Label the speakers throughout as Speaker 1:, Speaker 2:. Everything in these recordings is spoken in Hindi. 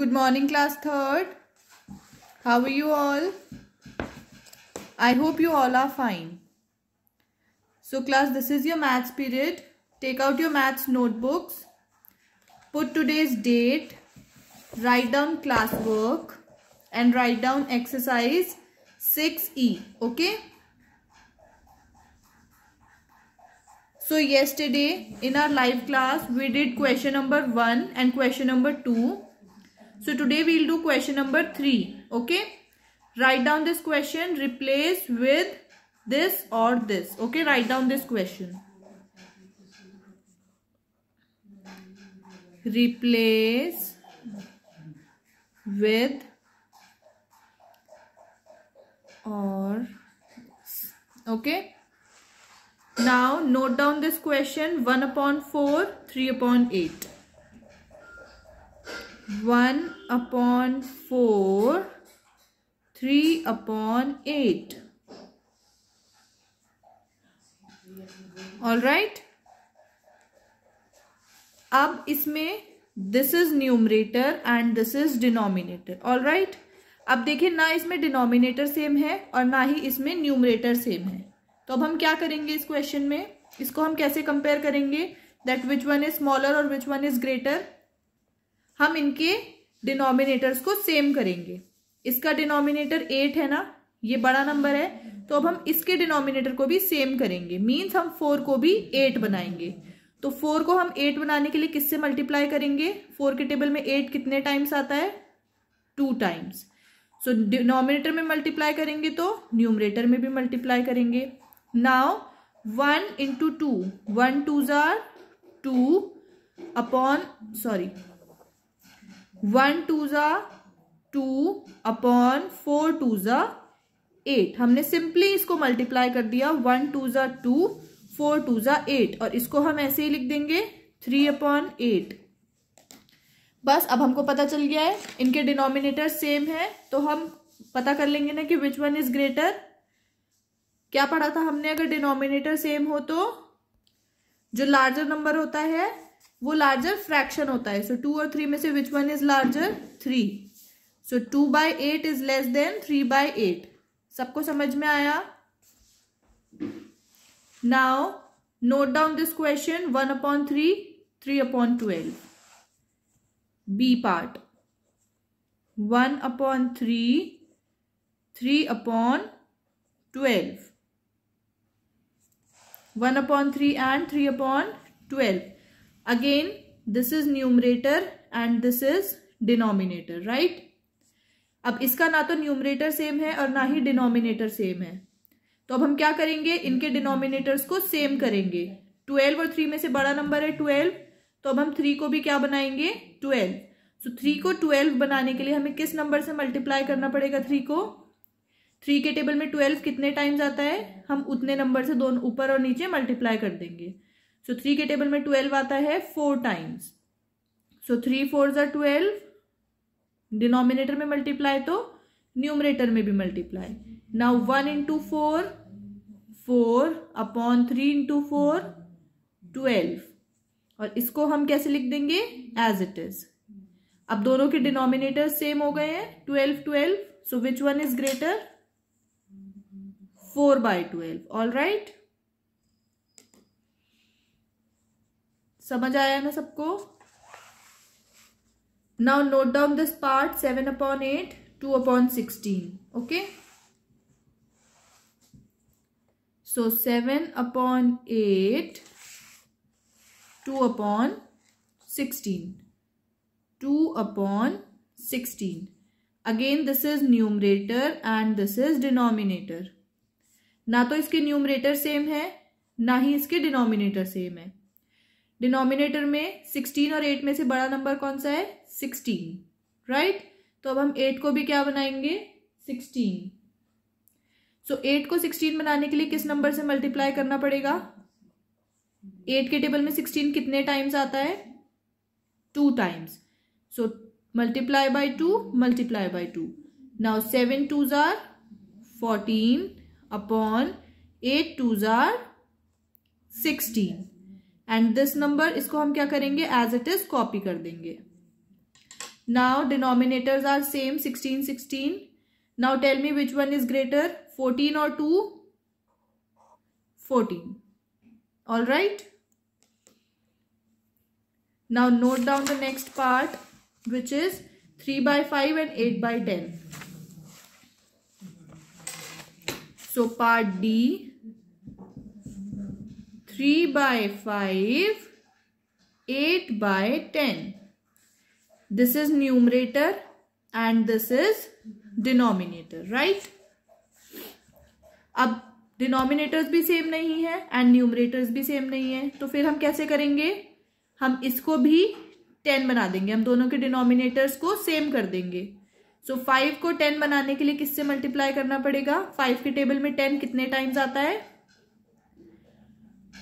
Speaker 1: Good morning class 3rd. How are you all? I hope you all are fine. So class this is your maths period. Take out your maths notebooks. Put today's date. Write down class work. And write down exercise 6E. Okay. So yesterday in our live class we did question number 1 and question number 2 so today we will do question number 3. Okay. Write down this question. Replace with this or this. Okay. Write down this question. Replace with or okay now note down this question 1 upon 4 3 upon 8 one upon four three upon eight all right अब इसमें this is numerator and this is denominator all right अब देखिए ना इसमें डिनोमिनेटर सेम है और ना ही इसमें न्यूमरेटर सेम है तो अब हम क्या करेंगे इस क्वेश्चन में इसको हम कैसे कंपेयर करेंगे that which one is smaller और विच वन इज ग्रेटर हम इनके डिनोमिनेटर्स को सेम करेंगे इसका डिनोमिनेटर एट है ना ये बड़ा नंबर है तो अब हम इसके डिनोमिनेटर को भी सेम करेंगे मीन्स हम फोर को भी एट बनाएंगे तो फोर को हम एट बनाने के लिए किससे मल्टीप्लाई करेंगे फोर के टेबल में एट कितने टाइम्स आता है टू टाइम्स सो डिनोमिनेटर में मल्टीप्लाई करेंगे तो न्यूमरेटर में भी मल्टीप्लाई करेंगे now one into two one two जार two upon sorry one two ज़ा टू अपॉन फोर टू ज़ा एट हमने सिंपली इसको मल्टीप्लाई कर दिया वन टू ज़ा टू फोर टू ज़ा एट और इसको हम ऐसे ही लिख देंगे थ्री अपॉन एट बस अब हमको पता चल गया है इनके डिनोमिनेटर सेम है तो हम पता कर लेंगे ना कि विच वन इज ग्रेटर क्या पढ़ा था हमने अगर डिनोमिनेटर सेम हो तो जो लार्जर नंबर होता है वो लार्जर फ्रैक्शन होता है सो टू और थ्री में से which one is larger three so two by eight is less than three by eight सबको समझ में आया now note down this question one upon three three upon twelve B part one upon three three upon twelve one upon three and three upon twelve again this is numerator and this is denominator right अब इसका ना तो न्यूमरेटर सेम है और ना ही डिनोमिनेटर सेम है तो अब हम क्या करेंगे इनके डिनोमिनेटर्स को सेम करेंगे ट्वेल्व और थ्री में से बड़ा नंबर है ट्वेल्व तो अब हम थ्री को भी क्या बनाएंगे ट्वेल्व सो थ्री को ट्वेल्व बनाने के लिए हमें किस नंबर से मल्टीप्लाई करना पड़ेगा थ्री को थ्री के टेबल में ट्वेल्व कितने टाइम्स आता है हम उतने नंबर से दोनों ऊपर और नीचे मल्टीप्लाई कर देंगे सो थ्री के टेबल में ट्वेल्व आता है four times so three four जर ट्वेल्व डिनोमिनेटर में मल्टीप्लाई तो न्यूमरेटर में भी multiply now one into four four upon three into four twelve और इसको हम कैसे लिख देंगे एज इट इज अब दोनों के डिनोमिनेटर सेम हो गए हैं twelve twelve so which one is greater four by twelve all right समझ आया ना सबको now note down this part seven upon eight two upon sixteen okay so seven upon eight two upon sixteen two upon sixteen again this is numerator and this is denominator ना तो इसके न्यूमरेटर सेम है ना ही इसके डिनोमिनेटर सेम है डिनोमिनेटर में सिक्सटीन और एट में से बड़ा नंबर कौन सा है सिक्सटीन राइट तो अब हम एट को भी क्या बनाएंगे सिक्सटीन सो एट को सिक्सटीन बनाने के लिए किस नंबर से मल्टीप्लाई करना पड़ेगा एट के टेबल में सिक्सटीन कितने टाइम्स आता है two times so multiply by two multiply by two now seven two जार फोर्टीन अपॉन एट टू जार सिक्सटीन एंड दिस नंबर इसको हम क्या करेंगे एज इट इज कॉपी कर देंगे now denominators are same sixteen sixteen now tell me which one is greater fourteen और two fourteen all right now note down the next part which is 3 by five and 8 by ten so part D three by five eight by ten this is numerator and this is denominator right अब डिनोमिनेटर्स भी सेम नहीं है एंड न्यूमरेटर्स भी सेम नहीं है तो फिर हम कैसे करेंगे हम इसको भी टेन बना देंगे हम दोनों के डिनोमिनेटर्स को सेम कर देंगे सो so, फाइव को टेन बनाने के लिए किससे मल्टीप्लाई करना पड़ेगा फाइव के टेबल में टेन कितने टाइम्स आता है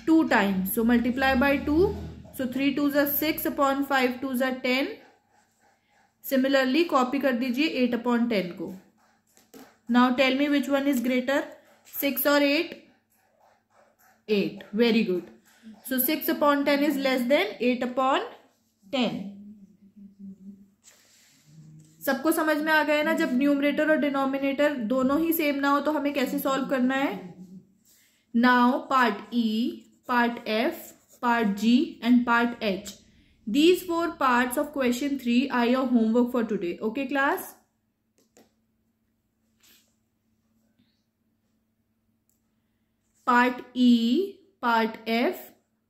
Speaker 1: two times so multiply by two so three two जर सिक्स अपॉन फाइव टू जर टेन सिमिलरली कॉपी कर दीजिए एट अपॉन टेन को now tell me which one is greater six और eight eight very good so six upon ten is less than eight upon ten सबको समझ में आ गया ना जब न्यूमरेटर और डिनोमिनेटर दोनों ही सेम ना हो तो हमें कैसे सॉल्व करना है now part E part F, part G and part H. These four parts of question 3 are your homework for today. Okay class? Part E, part F,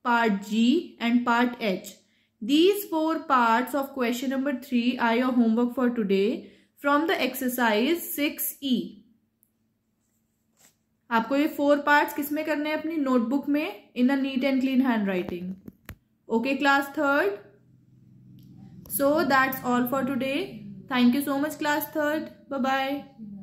Speaker 1: part G and part H. These four parts of question number 3 are your homework for today from the exercise 6E. आपको ये फोर पार्ट्स किस में करने हैं अपनी नोटबुक में in a neat and clean handwriting okay class third so that's all for today thank you so much class third bye bye